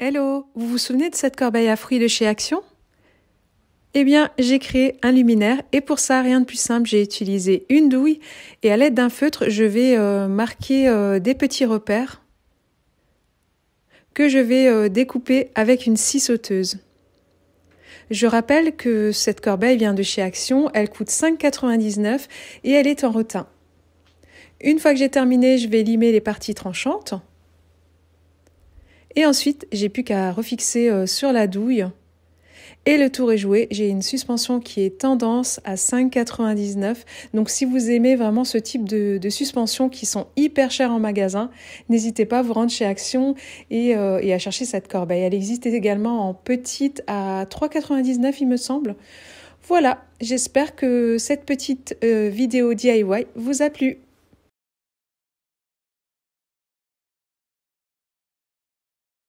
Hello, vous vous souvenez de cette corbeille à fruits de chez Action Eh bien, j'ai créé un luminaire et pour ça, rien de plus simple, j'ai utilisé une douille et à l'aide d'un feutre, je vais euh, marquer euh, des petits repères que je vais euh, découper avec une scie sauteuse. Je rappelle que cette corbeille vient de chez Action, elle coûte 5,99 et elle est en retin. Une fois que j'ai terminé, je vais limer les parties tranchantes. Et ensuite, j'ai plus qu'à refixer euh, sur la douille. Et le tour est joué. J'ai une suspension qui est tendance à 5,99. Donc si vous aimez vraiment ce type de, de suspensions qui sont hyper chères en magasin, n'hésitez pas à vous rendre chez Action et, euh, à chercher cette corbeille. Elle existe également en petite à 3,99 il me semble. Voilà, j'espère que cette petite euh, vidéo DIY vous a plu.